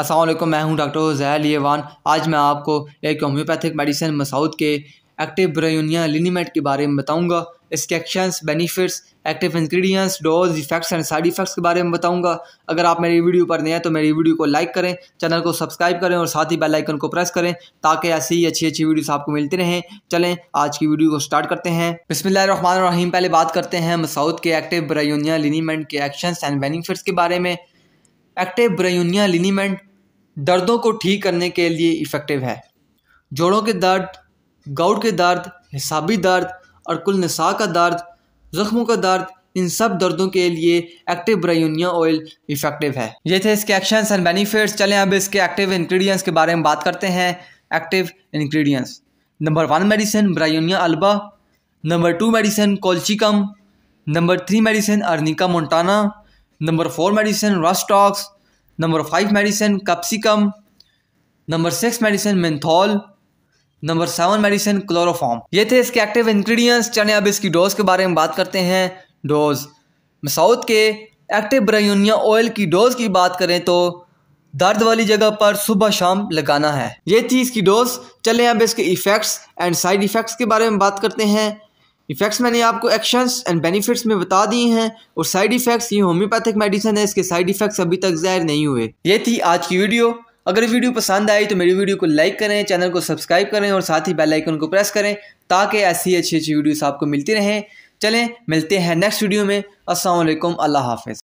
असलम मैं हूं डॉक्टर जहर लियवान आज मैं आपको एक होम्योपैथिक मेडिसिन मसाउद के एक्टिव ब्रयूनिया लिनीमेट के बारे में बताऊंगा इसके actions benefits active ingredients dose effects and side effects के बारे में बताऊंगा अगर आप मेरी वीडियो पर नए हैं तो मेरी वीडियो को लाइक करें चैनल को सब्सक्राइब करें और साथ ही बेल आइकन को प्रेस करें ताकि ऐसी ही अच्छी अच्छी वीडियोस आपको मिलती रहें चलें आज की वीडियो को स्टार्ट करते हैं बिसमीम पहले बात करते हैं मसाउद के एक्टिव ब्रयूनिया लिनीमेंट के एक्शंस एंड बेनिफिट्स के बारे में एक्टिव ब्रयूनिया लिनीमेंट दर्दों को ठीक करने के लिए इफ़ेक्टिव है जोड़ों के दर्द गाउट के दर्द हिसाबी दर्द और कुल नसा का दर्द ज़ख्मों का दर्द इन सब दर्दों के लिए एक्टिव ब्रायूनिया ऑयल इफेक्टिव है ये थे इसके एक्शंस एंड बेनिफिट्स चलें अब इसके एक्टिव इंग्रेडिएंट्स के बारे में बात करते हैं active ingredients number one medicine bryonia alba number two medicine colchicum number three medicine arnica montana number four medicine rhus tox number five medicine capsicum number six medicine menthol number seven medicine chloroform ये थे इसके active ingredients चले अब इसकी dose के बारे में बात करते हैं डोज साउथ के एक्टिव ब्रयूनिया ऑयल की डोज की बात करें तो दर्द वाली जगह पर सुबह शाम लगाना है ये थी इसकी डोज चले अब इसके इफ़ेक्ट्स एंड साइड इफ़ेक्ट्स के बारे में बात करते हैं इफ़ेक्ट्स मैंने आपको एक्शंस एंड बेनिफिट्स में बता दिए हैं और साइड इफ़ेक्ट्स ये होम्योपैथिक मेडिसिन है इसके साइड इफ़ेक्ट्स अभी तक ज़ाहिर नहीं हुए ये थी आज की वीडियो अगर वीडियो पसंद आई तो मेरी वीडियो को लाइक करें चैनल को सब्सक्राइब करें और साथ ही बेल आइकन को प्रेस करें ताकि ऐसी अच्छी अच्छी वीडियोस आपको मिलती रहें चलें मिलते हैं नेक्स्ट वीडियो में असलम अल्लाह हाफिज़